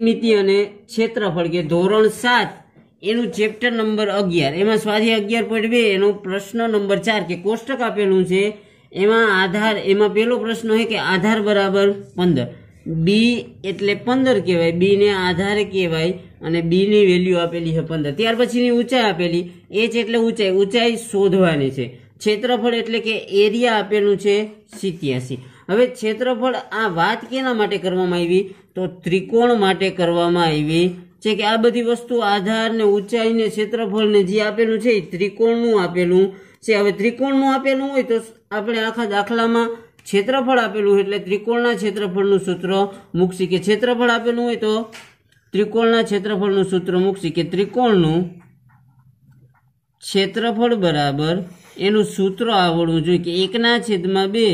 સમિતિ અને ક્ષેત્રફળ કે ધોરણ સાત એનું ચેપ્ટર નંબર અગિયાર એમાં સ્વાધ્યાય અગિયાર પોઈન્ટ બે એનો પ્રશ્ન નંબર ચાર કે કોષ્ટક આપેલું છે એમાં આધાર એમાં પેલો પ્રશ્ન હોય કે આધાર બરાબર પંદર બી એટલે પંદર કહેવાય બીને આધારે કહેવાય અને બીની વેલ્યુ આપેલી છે પંદર ત્યાર પછીની ઊંચાઈ આપેલી એચ એટલે ઊંચાઈ ઊંચાઈ શોધવાની છે ક્ષેત્રફળ એટલે કે એરિયા આપેલું છે સિત્યાસી હવે ક્ષેત્રફળ આ વાત કેના માટે કરવામાં આવી તો ત્રિકોણ માટે કરવામાં આવી છે કે આ બધી વસ્તુ આધાર ને ઊંચાઈ ને ક્ષેત્રફળ ને જે આપેલું છે એ ત્રિકોણનું આપેલું છે હવે ત્રિકોણનું આપેલું હોય તો આપણે આખા દાખલામાં ક્ષેત્રફળ આપેલું એટલે ત્રિકોણના ક્ષેત્રફળનું સૂત્ર મૂકશી કે ક્ષેત્રફળ આપેલું હોય તો ત્રિકોણના ક્ષેત્રફળનું સૂત્ર મૂકશી કે ત્રિકોણનું ક્ષેત્રફળ બરાબર એનું સૂત્ર આવડવું જોઈએ કે એકના છેદમાં બે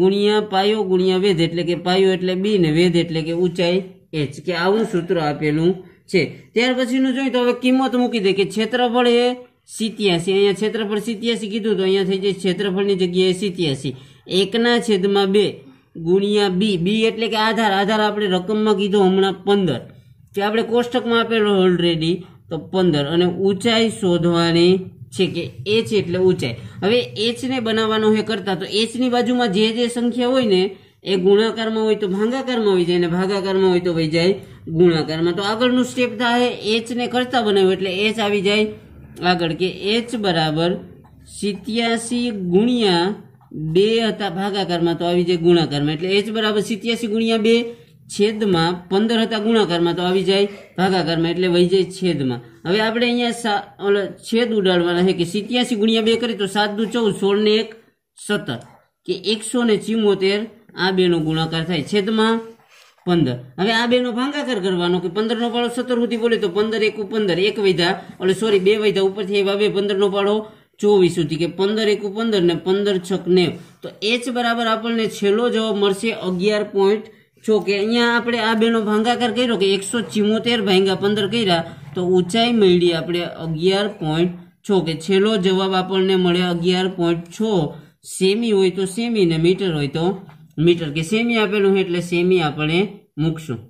ગુણ્યા પાયો ગુણ્યા વેધ એટલે કે પાયો એટલે બી ને વેધ એટલે કે ઊંચાઈ એચ કે આવું સૂત્ર આપેલું છે ત્યાર પછીનું જોઈએ તો હવે કિંમત મૂકી દે કે ક્ષેત્રફળ એ સિત્યાસી અહીંયા ક્ષેત્રફળ સિત્યાસી કીધું તો અહીંયા થઈ જાય ક્ષેત્રફળની જગ્યાએ સિત્યાસી એકના છેદમાં બે ગુણ્યા બી બી એટલે કે આધાર આધાર આપણે રકમમાં કીધો હમણાં પંદર કે આપણે કોષ્ટકમાં આપેલો ઓલરેડી તો પંદર અને ઊંચાઈ શોધવાની છે કે એચ એટલે ઊંચાઈ હવે એચને બનાવવાનો હોય કરતા તો એચની બાજુમાં જે જે સંખ્યા હોય ને એ ગુણાકારમાં હોય તો ભાગાકારમાં હોય જાય ને ભાગાકારમાં હોય તો વહી જાય ગુણાકારમાં તો આગળનું સ્ટેપ થાય એચને કરતા બનાવ્યું એટલે એચ આવી જાય આગળ કે એચ બરાબર સિત્યાસી ગુણ્યા બે હતા ભાગાકારમાં તો આવી જાય ગુણાકારમાં એટલે એચ બરાબર સિત્યાસી ગુણ્યા બે છેદમાં પંદર હતા ગુણાકારમાં તો આવી જાય ભાગાકારમાં એટલે વહી જાય છેદમાં હવે આપણે અહીંયા ઓલા છેદ ઉડાડવાના છે કે સિત્યાસી ગુણ્યા બે કરી તો સાત દુ ચૌદ સોળ ને એક સત્તર કે એકસો ને ચિમોતેર આ બેનો ગુણાકાર થાય છેદમાં પંદર હવે આ બેનો ભાગાકાર કરવાનો કે પંદરનો પાડો સત્તર સુધી બોલે તો પંદર એક પંદર એક વૈધા એટલે સોરી બે વૈધા ઉપરથી એવા બે પંદરનો પાડો ચોવીસ સુધી કે પંદર એક પંદર ને પંદર છક નેવ તો એચ બરાબર આપણને છેલ્લો જવાબ મળશે અગિયાર પોઈન્ટ જો કે અહીંયા આપણે આ બેનો ભાંગાકાર કર્યો કે એકસો ચિમોતેર ભાંગા પંદર કર્યા તો ઊંચાઈ મળી આપણે અગિયાર પોઈન્ટ છો કે છેલ્લો જવાબ આપણને મળે અગિયાર પોઈન્ટ છ સેમી હોય તો સેમી ને મીટર હોય તો મીટર કે સેમી આપેલું હોય એટલે સેમી આપણે મૂકશું